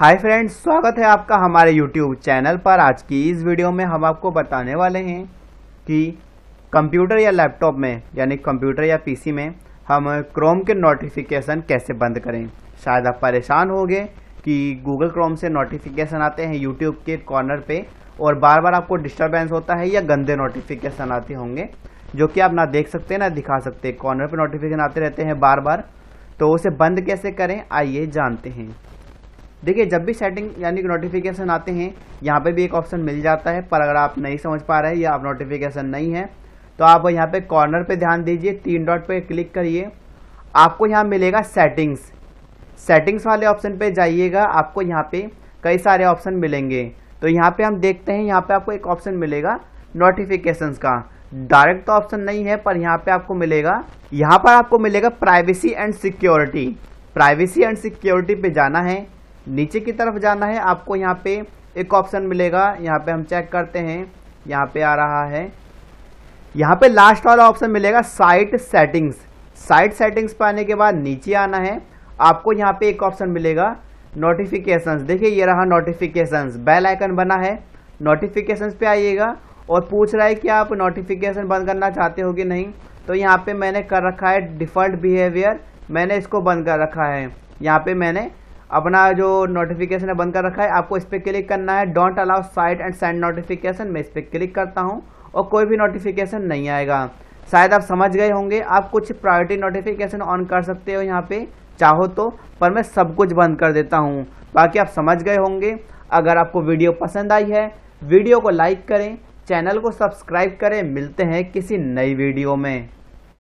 hi friends स्वागत है आपका हमारे यूट्यूब चैनल पर आज की इस वीडियो में हम आपको बताने वाले हैं कि कंप्यूटर या लैपटॉप में यानी कंप्यूटर या पीसी में हम क्रोम के नोटिफिकेशन कैसे बंद करें शायद आप परेशान होंगे कि गूगल क्रोम से नोटिफिकेशन आते हैं यूट्यूब के कॉर्नर पे और बार बार आपको डिस्टर्बेंस होता है या गंदे नोटिफिकेशन आते होंगे जो कि आप ना देख सकते ना दिखा सकते कॉर्नर पर नोटिफिकेशन आते रहते हैं बार बार तो उसे बंद कैसे करें आइए जानते हैं देखिए जब भी सेटिंग यानी कि नोटिफिकेशन आते हैं यहाँ पे भी एक ऑप्शन मिल जाता है पर अगर आप नहीं समझ पा रहे हैं या आप नोटिफिकेशन नहीं है तो आप यहाँ पे कॉर्नर पे ध्यान दीजिए तीन डॉट पे क्लिक करिए आपको यहाँ मिलेगा सेटिंग्स सेटिंग्स वाले ऑप्शन पे जाइएगा आपको यहाँ पे कई सारे ऑप्शन मिलेंगे तो यहाँ पे हम देखते हैं यहाँ पे आपको एक ऑप्शन मिलेगा नोटिफिकेशन का डायरेक्ट तो ऑप्शन नहीं है पर यहाँ पे आपको मिलेगा यहाँ पर आपको मिलेगा privacy and security privacy and security पे जाना है नीचे की तरफ जाना है आपको यहाँ पे एक ऑप्शन मिलेगा यहाँ पे हम चेक करते हैं यहाँ पे आ रहा है यहाँ पे लास्ट वाला ऑप्शन मिलेगा साइट सेटिंग्स साइट सेटिंग्स पर आने के बाद नीचे आना है आपको यहाँ पे एक ऑप्शन मिलेगा नोटिफिकेशंस देखिए ये रहा नोटिफिकेशंस बेल आइकन बना है नोटिफिकेशंस पे आइएगा और पूछ रहा है कि आप नोटिफिकेशन बंद करना चाहते हो कि नहीं तो यहाँ पे मैंने कर रखा है डिफ़ॉल्ट बिहेवियर मैंने इसको बंद कर रखा है यहाँ पे मैंने अपना जो नोटिफिकेशन है बंद कर रखा है आपको इस पर क्लिक करना है don't allow site and send notification मैं इस पर क्लिक करता हूँ और कोई भी नोटिफिकेशन नहीं आएगा शायद आप समझ गए होंगे आप कुछ प्रायोरिटी नोटिफिकेशन ऑन कर सकते हो यहाँ पे चाहो तो पर मैं सब कुछ बंद कर देता हूँ बाकी आप समझ गए होंगे अगर आपको वीडियो पसंद आई है वीडियो को लाइक करें चैनल को सब्सक्राइब करें मिलते हैं किसी नई वीडियो में